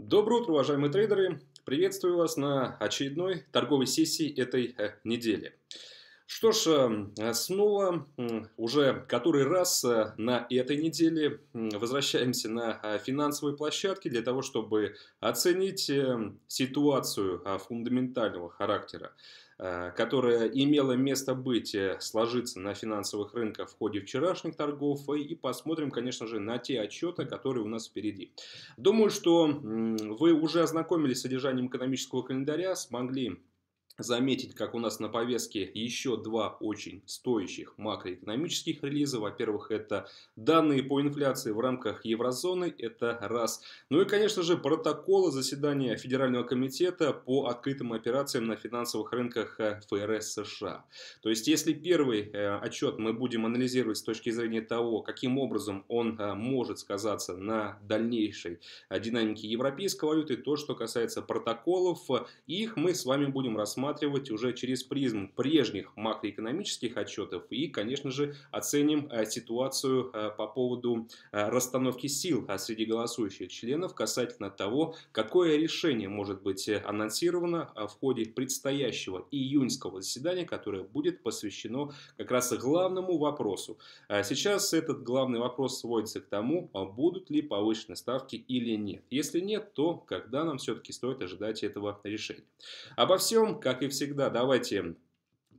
Доброе утро, уважаемые трейдеры! Приветствую вас на очередной торговой сессии этой э, недели. Что ж, эм, снова уже который раз э, на этой неделе возвращаемся на э, финансовые площадки для того, чтобы оценить эм, ситуацию фундаментального характера Э, которая имела место быть, э, сложиться на финансовых рынках в ходе вчерашних торгов. Э, и посмотрим, конечно же, на те отчеты, которые у нас впереди. Думаю, что вы уже ознакомились с содержанием экономического календаря, смогли заметить, как у нас на повестке еще два очень стоящих макроэкономических релиза. Во-первых, это данные по инфляции в рамках еврозоны, это раз. Ну и, конечно же, протоколы заседания Федерального комитета по открытым операциям на финансовых рынках э, ФРС США. То есть, если первый э, отчет мы будем анализировать с точки зрения того, каким образом он э, может сказаться на дальнейшей динамике европейской валюты, то, что касается протоколов, их мы с вами будем рассматривать рассматривать уже через призму прежних макроэкономических отчетов и, конечно же, оценим э, ситуацию э, по поводу э, расстановки сил среди голосующих членов касательно того, какое решение может быть анонсировано в ходе предстоящего июньского заседания, которое будет посвящено как раз главному вопросу. Сейчас этот главный вопрос сводится к тому, будут ли повышены ставки или нет. Если нет, то когда нам все-таки стоит ожидать этого решения? Обо всем, как как и всегда, давайте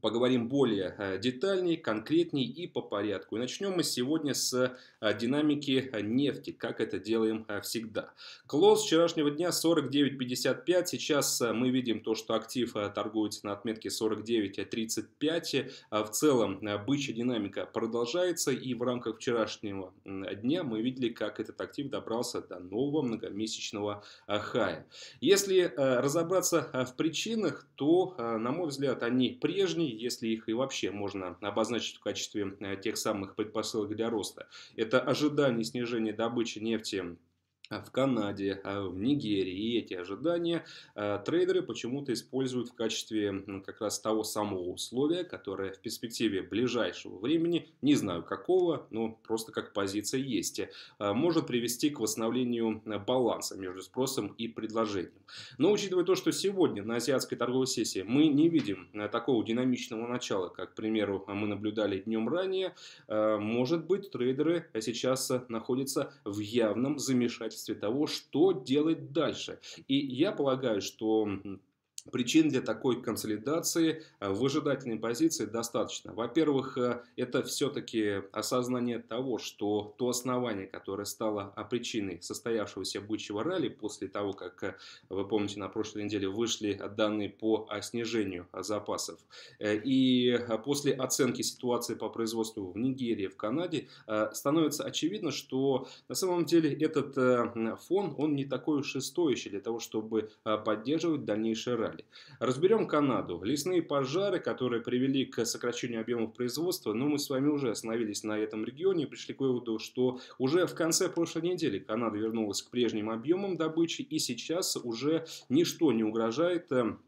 поговорим более э, детальней, конкретней и по порядку. И начнем мы сегодня с э, динамики э, нефти, как это делаем всегда. Клоз вчерашнего дня 49.55. Сейчас мы видим то, что актив торгуется на отметке 49.35. А в целом бычья динамика продолжается. И в рамках вчерашнего дня мы видели, как этот актив добрался до нового многомесячного хая. Если разобраться в причинах, то, на мой взгляд, они прежние заболеваний, если их и вообще можно обозначить в качестве э, тех самых предпосылок для роста. Это ожидание снижения добычи нефти а, в Канаде, а, в Нигерии. И эти ожидания а, трейдеры почему-то используют в качестве как раз того самого условия, которое в перспективе ближайшего времени, не знаю какого, но просто как позиция есть, может привести к восстановлению баланса между спросом и предложением. Но учитывая то, что сегодня на азиатской торговой сессии мы не видим такого динамичного начала, как, к примеру, мы наблюдали днем ранее, может быть, трейдеры сейчас находятся в явном замешательстве качестве того, что делать дальше. И я полагаю, что Причин для такой консолидации э, в выжидательной позиции достаточно. Во-первых, э, это все-таки осознание того, что то основание, которое стало причиной состоявшегося бычьего ралли после того, как, э, вы помните, на прошлой неделе вышли данные по а, снижению запасов. И после оценки ситуации по производству в Нигерии, в Канаде, становится очевидно, что на самом деле этот фон, он не такой уж и стоящий для того, чтобы поддерживать дальнейший ралли. Австралии. Разберем Канаду. Лесные пожары, которые привели к сокращению объемов производства, но ну, мы с вами уже остановились на этом регионе и пришли к выводу, что уже в конце прошлой недели Канада вернулась к прежним объемам добычи и сейчас уже ничто не угрожает эм,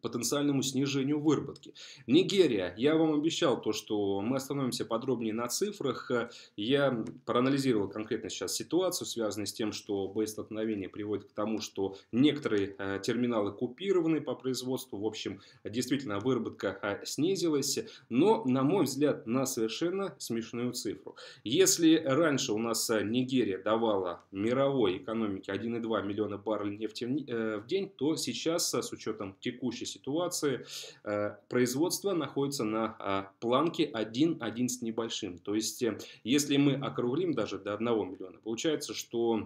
потенциальному снижению выработки. Нигерия. Я вам обещал то, что мы остановимся подробнее на цифрах. Я проанализировал конкретно сейчас ситуацию, связанную с тем, что боестолкновение приводит к тому, что некоторые э, терминалы купированы по производству. В общем, действительно, выработка э, снизилась. Но, на мой взгляд, на совершенно смешную цифру. Если раньше у нас э, Нигерия давала мировой экономике 1,2 миллиона баррелей нефти в день, то сейчас, с учетом текущей ситуации э, производство находится на а, планке 1, 1 с небольшим. То есть, э, если мы округлим даже до 1 миллиона, получается, что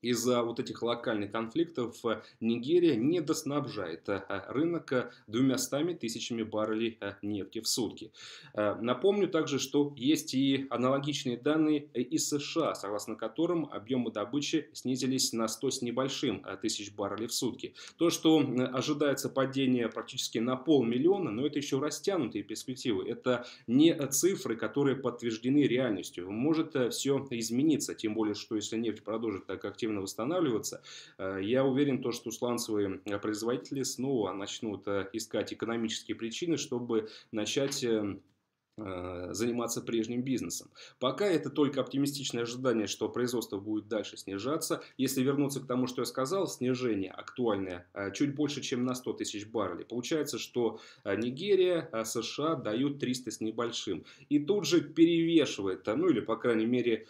из-за вот этих локальных конфликтов э, Нигерия недоснабжает э, э, рынок 200 тысячами баррелей нефти в сутки. Напомню также, что есть и аналогичные данные из США, согласно которым объемы добычи снизились на 100 с небольшим тысяч баррелей в сутки. То, что ожидается падение практически на полмиллиона, но это еще растянутые перспективы. Это не цифры, которые подтверждены реальностью. Может все измениться, тем более, что если нефть продолжит так активно активно восстанавливаться. Э, я уверен, то, что сланцевые э, производители снова начнут э, искать экономические причины, чтобы начать эм, Э, заниматься прежним бизнесом. Пока это только оптимистичное ожидание, что производство будет дальше снижаться. Если вернуться к тому, что я сказал, снижение актуальное э, чуть больше, чем на 100 тысяч баррелей. Получается, что э, Нигерия, США дают 300 с небольшим. И тут же перевешивает, ну или по крайней мере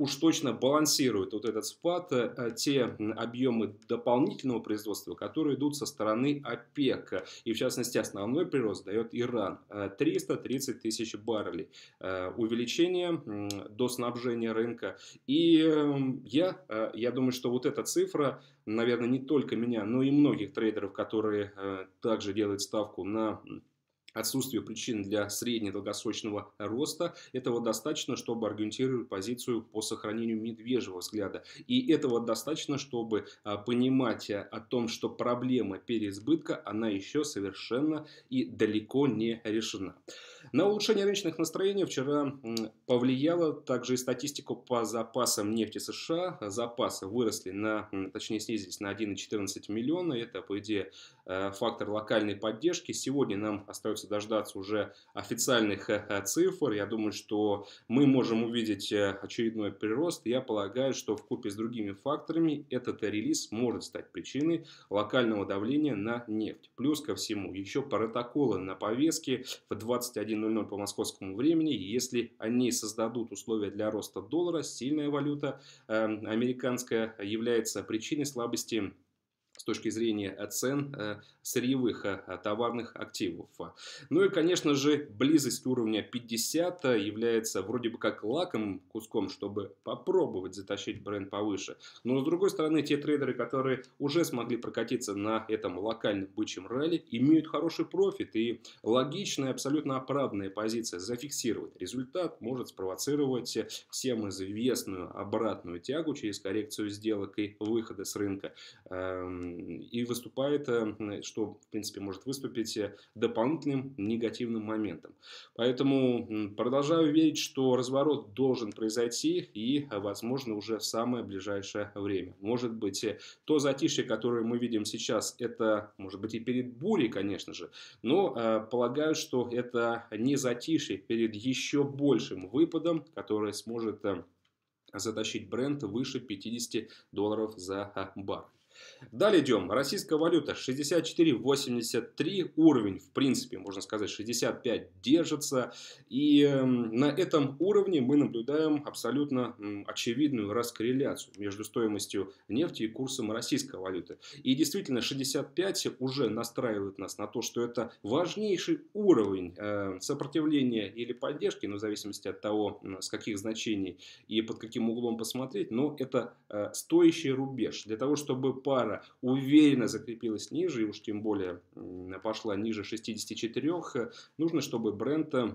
уж точно балансирует вот этот спад те объемы дополнительного производства, которые идут со стороны ОПЕК. И в частности основной прирост дает Иран 330 тысяч тысяч баррелей, э, увеличение до снабжения рынка. И эм, я, э, я думаю, что вот эта цифра, наверное, не только меня, но и многих трейдеров, которые э, также делают ставку на отсутствие причин для среднедолгосрочного роста, этого достаточно, чтобы аргументировать позицию по сохранению медвежьего взгляда. И этого достаточно, чтобы а, понимать э, о том, что проблема переизбытка, она еще совершенно и далеко не решена. На улучшение рыночных настроений вчера повлияла также и статистика по запасам нефти США. Запасы выросли на, точнее снизились на 1,14 миллиона. Это, по идее, Э, фактор локальной поддержки. Сегодня нам остается дождаться уже официальных э, э, цифр. Я думаю, что мы можем увидеть очередной прирост. Я полагаю, что в купе с другими факторами этот релиз может стать причиной локального давления на нефть. Плюс ко всему еще протоколы на повестке в 21.00 по московскому времени. Если они создадут условия для роста доллара, сильная валюта эм, американская является причиной слабости с точки зрения э, цен э, сырьевых а, а, товарных активов. Ну и, конечно же, близость уровня 50 а, является вроде бы как лаком куском, чтобы попробовать затащить бренд повыше. Но, с другой стороны, те трейдеры, которые уже смогли прокатиться на этом локальном бычьем ралли, имеют хороший профит и логичная, абсолютно оправданная позиция зафиксировать результат может спровоцировать всем известную обратную тягу через коррекцию сделок и выхода с рынка. Эм, и выступает э, что, в принципе, может выступить э, дополнительным негативным моментом. Поэтому продолжаю верить, что разворот должен произойти и, возможно, уже в самое ближайшее время. Может быть, э, то затишье, которое мы видим сейчас, это, может быть, и перед бурей, конечно же, но э, полагаю, что это не затишье перед еще большим выпадом, который сможет э, затащить бренд выше 50 долларов за а, бар. Далее идем. Российская валюта 64,83 уровень, в принципе, можно сказать, 65 держится. И эм, на этом уровне мы наблюдаем абсолютно очевидную раскорреляцию между стоимостью нефти и курсом российской валюты. И действительно, 65 уже настраивает нас на то, что это важнейший уровень э, сопротивления или поддержки, ну, в зависимости от того, с каких значений и под каким углом посмотреть, но это э, стоящий рубеж. Для того, чтобы пара уверенно закрепилась ниже и уж тем более пошла ниже 64, э, нужно, чтобы бренда. Э,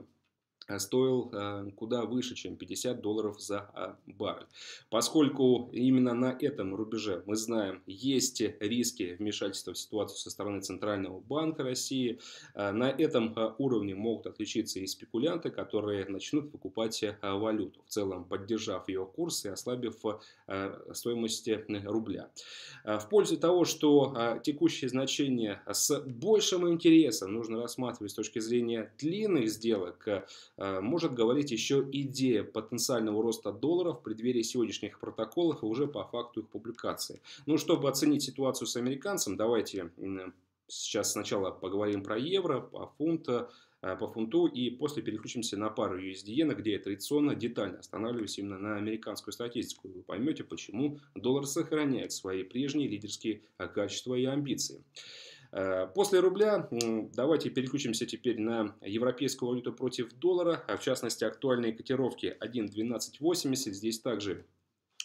Э, стоил э, куда выше, чем 50 долларов за а, баррель. Поскольку именно на этом рубеже, мы знаем, есть риски вмешательства в ситуацию со стороны Центрального банка России, э, на этом уровне могут отличиться и спекулянты, которые начнут покупать валюту, в целом поддержав ее курс и ослабив стоимость рубля. В пользу того, что текущее значение с большим интересом нужно рассматривать с точки зрения длинных сделок, Э, может говорить еще идея потенциального роста доллара в преддверии сегодняшних протоколов и уже по факту их публикации. Ну, чтобы оценить ситуацию с американцем, давайте сейчас сначала поговорим про евро, по фунту, э, по фунту и после переключимся на пару USDN, где я традиционно детально останавливаюсь именно на американскую статистику. вы поймете, почему доллар сохраняет свои прежние лидерские э, качества и амбиции. Э, после рубля давайте переключимся теперь на европейскую валюту против доллара, а в частности актуальные котировки 1.1280, здесь также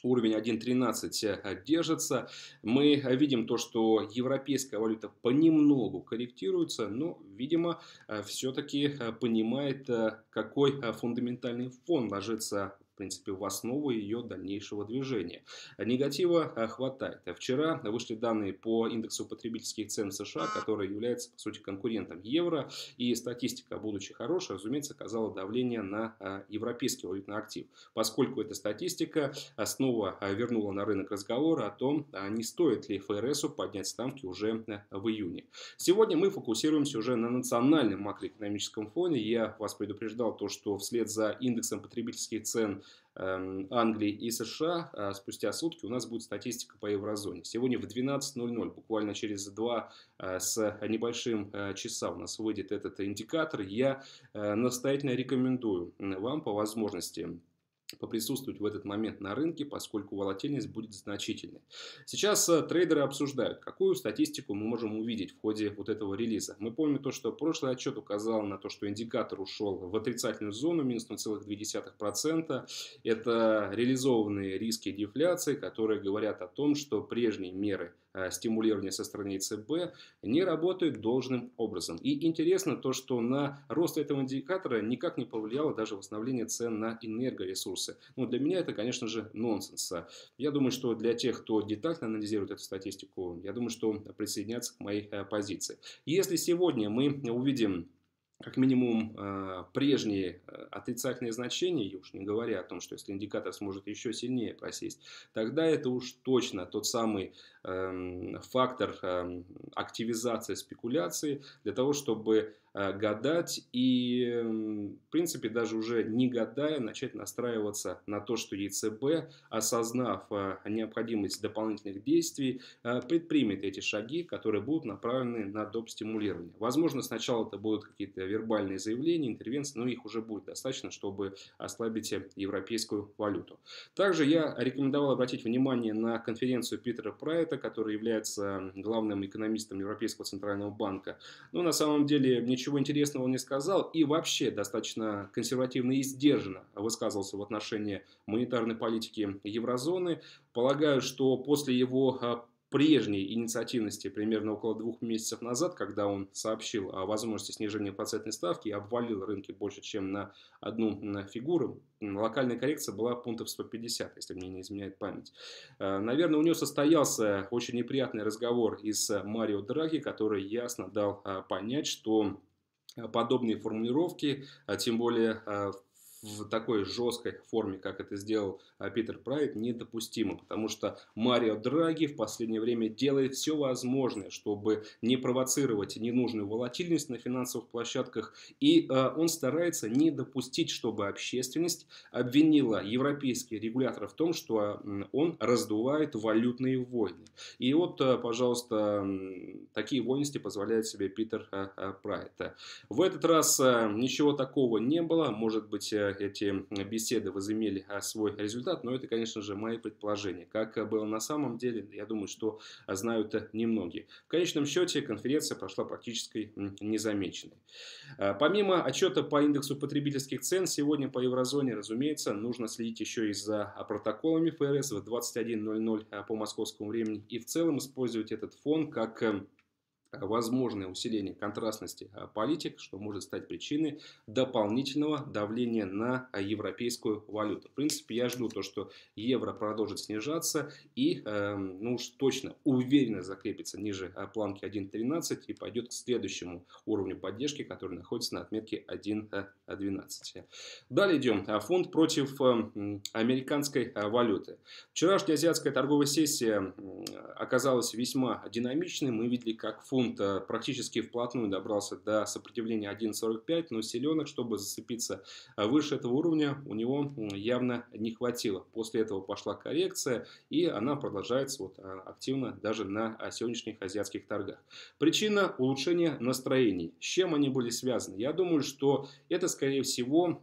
уровень 1.13 э, держится. Мы видим то, что европейская валюта понемногу корректируется, но, видимо, э, все-таки понимает, какой фундаментальный фон ложится принципе, в основу ее дальнейшего движения. Негатива а, хватает. Вчера вышли данные по индексу потребительских цен США, который является, по сути, конкурентом евро, и статистика, будучи хорошей, разумеется, оказала давление на а, европейский валютный актив, поскольку эта статистика а, снова вернула на рынок разговор о том, не стоит ли ФРСу поднять ставки уже в июне. Сегодня мы фокусируемся уже на национальном макроэкономическом фоне. Я вас предупреждал то, что вслед за индексом потребительских цен Эм, Англии и США а спустя сутки у нас будет статистика по еврозоне. Сегодня в 12.00, буквально через два э, с небольшим э, часа у нас выйдет этот индикатор. Я э, настоятельно рекомендую вам по возможности поприсутствовать в этот момент на рынке, поскольку волатильность будет значительной. Сейчас э, трейдеры обсуждают, какую статистику мы можем увидеть в ходе вот этого релиза. Мы помним то, что прошлый отчет указал на то, что индикатор ушел в отрицательную зону, минус 0,2%. Это реализованные риски дефляции, которые говорят о том, что прежние меры Э, стимулирования со стороны ЦБ не работают должным образом. И интересно то, что на рост этого индикатора никак не повлияло даже восстановление цен на энергоресурсы. Но ну, для меня это, конечно же, нонсенс. Я думаю, что для тех, кто детально анализирует эту статистику, я думаю, что присоединятся к моей э, позиции. Если сегодня мы увидим как минимум а, прежние э, отрицательные значения, и уж не говоря о том, что если индикатор сможет еще сильнее просесть, тогда это уж точно тот самый эм, фактор эм, активизации спекуляции для того, чтобы Э, гадать и, в принципе, даже уже не гадая, начать настраиваться на то, что ЕЦБ, осознав э, необходимость дополнительных действий, э, предпримет эти шаги, которые будут направлены на доп. стимулирование. Возможно, сначала это будут какие-то вербальные заявления, интервенции, но их уже будет достаточно, чтобы ослабить европейскую валюту. Также я рекомендовал обратить внимание на конференцию Питера Прайта, который является главным экономистом Европейского центрального банка. Но ну, на самом деле мне ничего интересного он не сказал и вообще достаточно консервативно и сдержанно высказывался в отношении монетарной политики еврозоны. Полагаю, что после его а, прежней инициативности примерно около двух месяцев назад, когда он сообщил о возможности снижения процентной ставки и обвалил рынки больше, чем на одну фигуру, локальная коррекция была пунктов 150, если мне не изменяет память. А, наверное, у него состоялся очень неприятный разговор и с Марио Драги, который ясно дал а, понять, что подобные формулировки, а тем более а, в такой жесткой форме, как это сделал а, Питер Прайд, недопустимо, потому что Марио Драги в последнее время делает все возможное, чтобы не провоцировать ненужную волатильность на финансовых площадках, и а, он старается не допустить, чтобы общественность обвинила европейские регуляторы в том, что он раздувает валютные войны. И вот, а, пожалуйста, такие вольности позволяет себе Питер Прайд. В этот раз ничего такого не было, может быть, эти беседы возымели а, свой результат, но это, конечно же, мои предположения. Как э, было на самом деле, я думаю, что э, знают э, немногие. В конечном счете конференция прошла практически незамеченной. Помимо отчета по индексу потребительских цен, сегодня по еврозоне, разумеется, нужно следить еще и за а, протоколами ФРС в 21.00 по московскому времени и в целом использовать этот фон как эм, Э, возможное усиление контрастности э, политик, что может стать причиной дополнительного давления на э, европейскую валюту. В принципе, я жду то, что евро продолжит снижаться и, эм, ну уж точно, уверенно закрепится ниже планки 1.13 и пойдет к следующему уровню поддержки, который находится на отметке 1.12. Далее идем. фонд против американской валюты. Вчерашняя азиатская торговая сессия оказалась весьма динамичной. Мы видели, как фонд бунта практически вплотную добрался до сопротивления 1.45, но силенок, чтобы зацепиться э, выше этого уровня, у него явно не хватило. После этого пошла коррекция, и она продолжается вот э, активно даже на э, сегодняшних азиатских торгах. Причина улучшения настроений. С чем они были связаны? Я думаю, что это, скорее всего,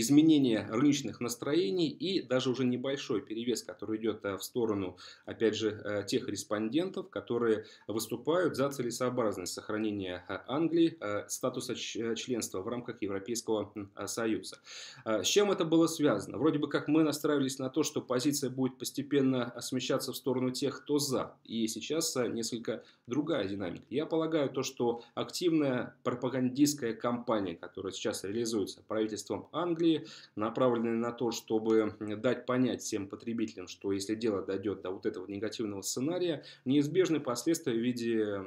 изменение рыночных настроений и даже уже небольшой перевес, который идет э, в сторону, опять же, э, тех респондентов, которые выступают за целесообразность сохранения э, Англии статуса членства в рамках Европейского Союза. С чем это было связано? Вроде бы как мы настраивались на то, что позиция будет постепенно смещаться в сторону тех, кто за. И сейчас несколько другая динамика. Я полагаю то, что активная пропагандистская кампания, которая сейчас реализуется правительством Англии, индустрии, направленные на то, чтобы дать понять всем потребителям, что если дело дойдет до вот этого негативного сценария, неизбежны последствия в виде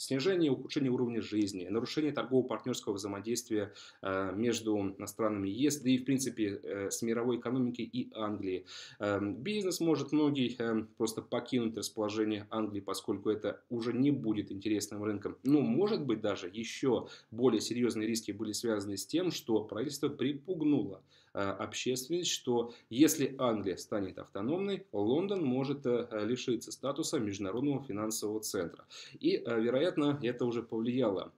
снижение и ухудшение уровня жизни, нарушение торгово-партнерского взаимодействия э, между странами ЕС, да и в принципе э, с мировой экономикой и Англией. Эм, бизнес может многий эм, просто покинуть расположение Англии, поскольку это уже не будет интересным рынком. Но может быть даже еще более серьезные риски были связаны с тем, что правительство припугнуло э, общественность, что если Англия станет автономной, Лондон может лишиться статуса международного финансового центра. И, вероятно, вероятно, это уже повлияло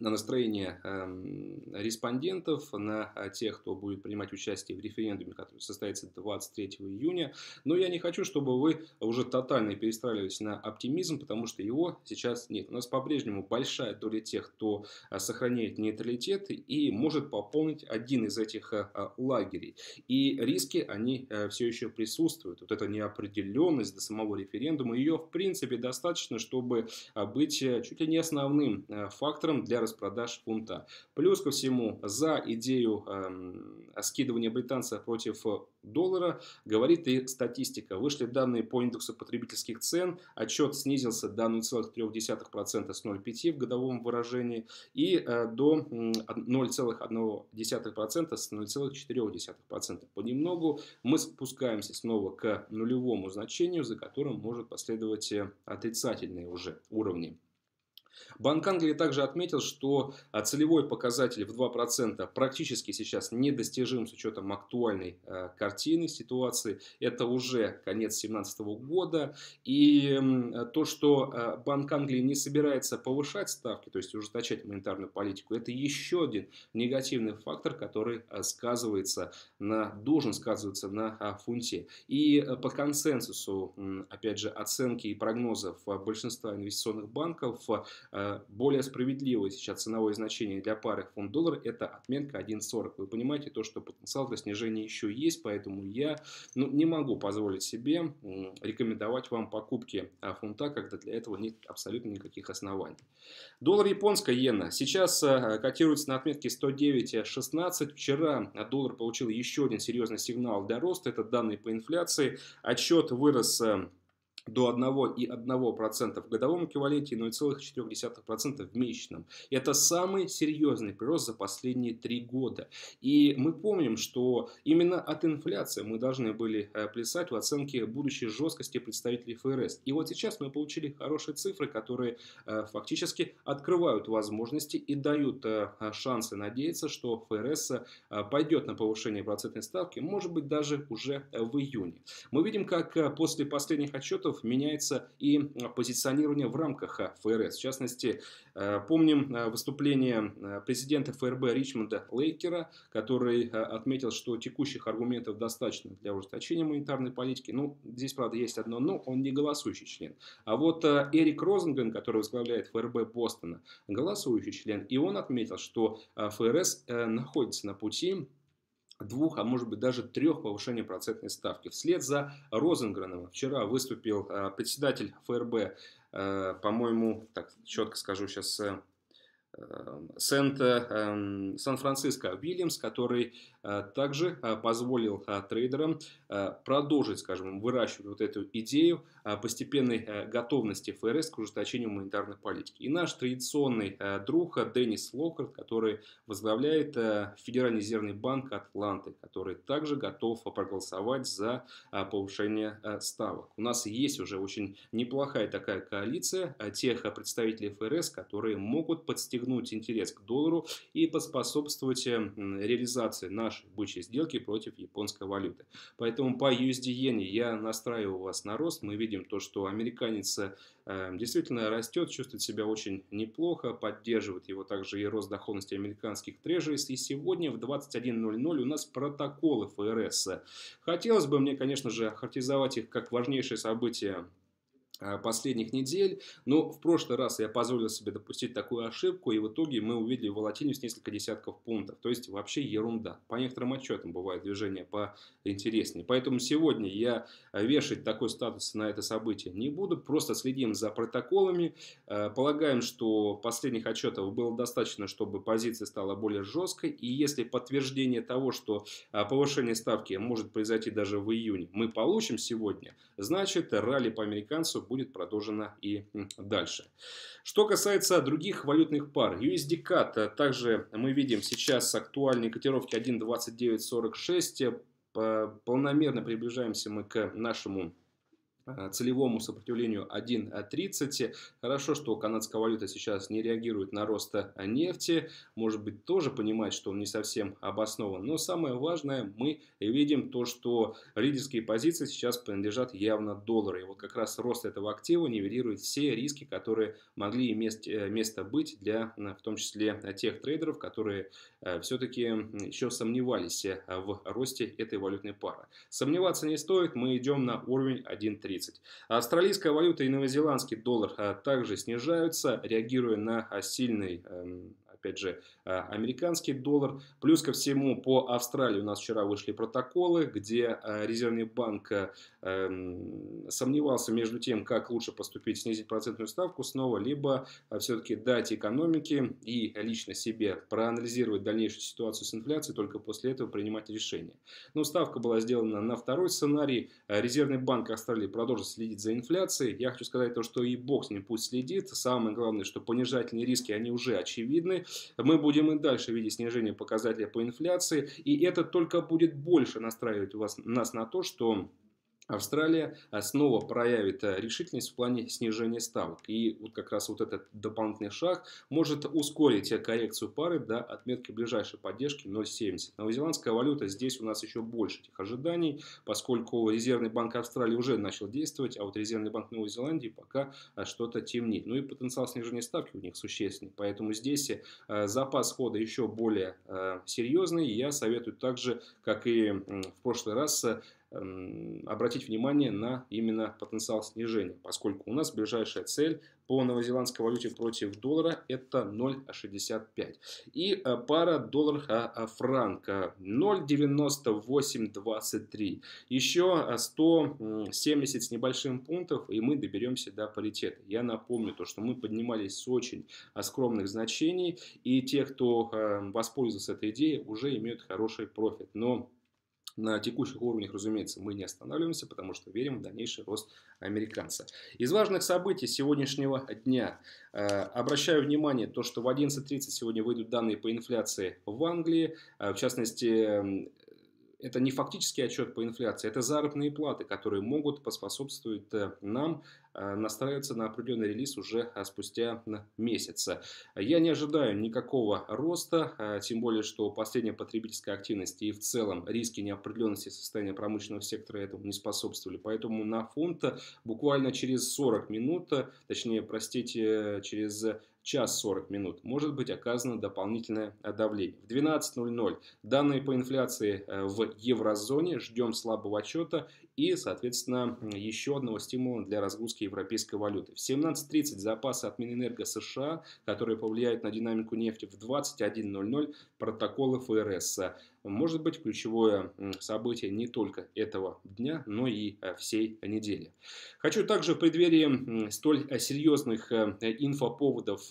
на настроение эм, респондентов, на э, тех, кто будет принимать участие в референдуме, который состоится 23 июня. Но я не хочу, чтобы вы уже тотально перестраивались на оптимизм, потому что его сейчас нет. У нас по-прежнему большая доля тех, кто э, сохраняет нейтралитет и может пополнить один из этих э, лагерей. И риски, они все еще присутствуют. Вот эта неопределенность до самого референдума, ее в принципе достаточно, чтобы быть чуть ли не основным фактором для распродаж фунта. Плюс ко всему, за идею э, скидывания британца против э, доллара говорит и статистика. Вышли данные по индексу потребительских цен, отчет снизился до 0,3% с 0,5% в годовом выражении и э, до 0,1% с 0,4%. Понемногу мы спускаемся снова к нулевому значению, за которым может последовать э, отрицательные уже уровни. Банк Англии также отметил, что а, целевой показатель в 2% практически сейчас недостижим с учетом актуальной а, картины ситуации. Это уже конец 2017 года. И а, то, что Банк Англии не собирается повышать ставки, то есть ужесточать монетарную политику, это еще один негативный фактор, который сказывается на, должен сказываться на фунте. И по консенсусу, опять же, оценки и прогнозов большинства инвестиционных банков, Э, более справедливое сейчас ценовое значение для пары фунт-доллар – это отметка 1.40. Вы понимаете то, что потенциал для снижения еще есть, поэтому я ну, не могу позволить себе рекомендовать вам покупки э, фунта, когда для этого нет абсолютно никаких оснований. Доллар японская иена сейчас э, котируется на отметке 109.16. Вчера доллар получил еще один серьезный сигнал для роста. Это данные по инфляции. Отчет вырос до 1,1% в годовом эквиваленте ну и 0,4% в месячном. Это самый серьезный прирост за последние три года. И мы помним, что именно от инфляции мы должны были э, плясать в оценке будущей жесткости представителей ФРС. И вот сейчас мы получили хорошие цифры, которые э, фактически открывают возможности и дают э, шансы надеяться, что ФРС пойдет на повышение процентной ставки, может быть, даже уже в июне. Мы видим, как после последних отчетов годов меняется и а, позиционирование в рамках ФРС. В частности, э, помним э, выступление э, президента ФРБ Ричмонда Лейкера, который отметил, что текущих аргументов достаточно для ужесточения монетарной политики. Ну, здесь, правда, есть одно «но», он не голосующий член. А вот Эрик Розенген, который возглавляет ФРБ Бостона, голосующий член, и он отметил, что ФРС находится на пути двух, а может быть даже трех повышений процентной ставки. Вслед за Розенгреном вчера выступил э, председатель ФРБ, э, по-моему, так четко скажу сейчас, э, эм, Сент, эм, Сан-Франциско Уильямс, который а, также а, позволил а, трейдерам продолжить, скажем, выращивать вот эту идею постепенной готовности ФРС к ужесточению монетарной политики. И наш традиционный друг Деннис Локард, который возглавляет Федеральный резервный банк Атланты, который также готов проголосовать за повышение ставок. У нас есть уже очень неплохая такая коалиция тех представителей ФРС, которые могут подстегнуть интерес к доллару и поспособствовать реализации нашей нашей бычьей сделки против японской валюты. Поэтому по USD-иене я настраиваю вас на рост. Мы видим то, что американец э, действительно растет, чувствует себя очень неплохо, поддерживает его также и рост доходности американских трежерис. И сегодня в 21.00 у нас протоколы ФРС. Хотелось бы мне, конечно же, охарактеризовать их как важнейшее событие. Э, последних недель. Но в прошлый раз я позволил себе допустить такую ошибку, и в итоге мы увидели волатильность несколько десятков пунктов. То есть вообще ерунда. По некоторым отчетам бывает движение поинтереснее. Поэтому сегодня я э, вешать такой статус на это событие не буду. Просто следим за протоколами. Э, полагаем, что последних отчетов было достаточно, чтобы позиция стала более жесткой. И если подтверждение того, что повышение ставки может произойти даже в июне, мы получим сегодня, значит ралли по американцу будет будет продолжена и дальше. Что касается других валютных пар, USD-CAT, э, также мы видим сейчас актуальные котировки 1.2946, э, полномерно приближаемся мы к нашему Э, целевому сопротивлению 1.30. Хорошо, что канадская валюта сейчас не реагирует на рост э, нефти. Может быть, тоже понимать, что он не совсем обоснован. Но самое важное, мы видим то, что лидерские позиции сейчас принадлежат явно доллары. И вот как раз рост этого актива нивелирует все риски, которые могли иметь э, место быть для, в том числе, тех трейдеров, которые все-таки еще сомневались в росте этой валютной пары. Сомневаться не стоит, мы идем на уровень 1.30. 30. Австралийская валюта и новозеландский доллар а, также снижаются, реагируя на а, сильный эм, опять же, а, американский доллар. Плюс ко всему, по Австралии у нас вчера вышли протоколы, где а, Резервный банк а, эм, сомневался между тем, как лучше поступить, снизить процентную ставку снова, либо все-таки дать экономике и лично себе проанализировать дальнейшую ситуацию с инфляцией, только после этого принимать решение. Но ставка была сделана на второй сценарий. Резервный банк Австралии продолжит следить за инфляцией. Я хочу сказать то, что и бог с ним пусть следит. Самое главное, что понижательные риски, они уже очевидны. Мы будем и дальше видеть снижение показателя по инфляции, и это только будет больше настраивать вас, нас на то, что Австралия снова проявит э, решительность в плане снижения ставок. И вот как раз вот этот дополнительный шаг может ускорить э, коррекцию пары до отметки ближайшей поддержки 0,70. Новозеландская валюта здесь у нас еще больше этих ожиданий, поскольку Резервный банк Австралии уже начал действовать, а вот Резервный банк Новой Зеландии пока э, что-то темнит. Ну и потенциал снижения ставки у них существенный. Поэтому здесь запас хода еще более серьезный. Я советую также, как и в прошлый раз, Эм, обратить внимание на именно потенциал снижения, поскольку у нас ближайшая цель по новозеландской валюте против доллара это 0,65. И э, пара доллар-франк а, а, 0,9823. Еще 170 э, с небольшим пунктов, и мы доберемся до паритета. Я напомню то, что мы поднимались с очень э, скромных значений, и те, кто воспользовался этой идеей, уже имеют хороший профит. Но на текущих уровнях, разумеется, мы не останавливаемся, потому что верим в дальнейший рост американца. Из важных событий сегодняшнего дня э, обращаю внимание то, что в 11.30 сегодня выйдут данные по инфляции в Англии. Э, в частности, э, это не фактический отчет по инфляции, это заработные платы, которые могут поспособствовать э, нам а, настраивается на определенный релиз уже а, спустя месяц. Я не ожидаю никакого роста, а, тем более, что последняя потребительская активность и в целом риски неопределенности состояния промышленного сектора этому не способствовали. Поэтому на фонд буквально через 40 минут, точнее, простите, через час 40 минут, может быть оказано дополнительное давление. В 12.00 данные по инфляции э, в еврозоне, ждем слабого отчета и, соответственно, еще одного стимула для разгрузки европейской валюты. В 17.30 запасы от Минэнерго США, которые повлияют на динамику нефти в 21.00 протоколы ФРС. Может быть, ключевое событие не только этого дня, но и э, всей недели. Хочу также в преддверии столь э, серьезных э, инфоповодов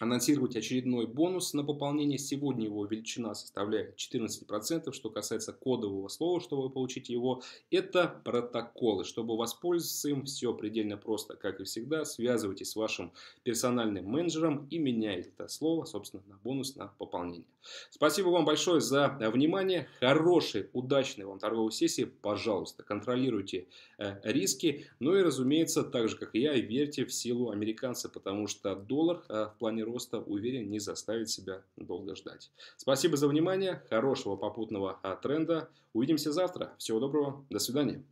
анонсировать очередной бонус на пополнение. Сегодня его величина составляет 14%. Что касается кодового слова, чтобы получить его, это протоколы. Чтобы воспользоваться им, все предельно просто, как и всегда. Связывайтесь с вашим персональным менеджером и меняйте это слово, собственно, на бонус на пополнение. Спасибо вам большое за внимание. Хорошей, удачной вам торговой сессии. Пожалуйста, контролируйте э, риски. Ну и, разумеется, так же, как и я, верьте в силу американца, потому что доллар э, в плане роста, уверен, не заставит себя долго ждать. Спасибо за внимание, хорошего попутного а, тренда. Увидимся завтра. Всего доброго, до свидания.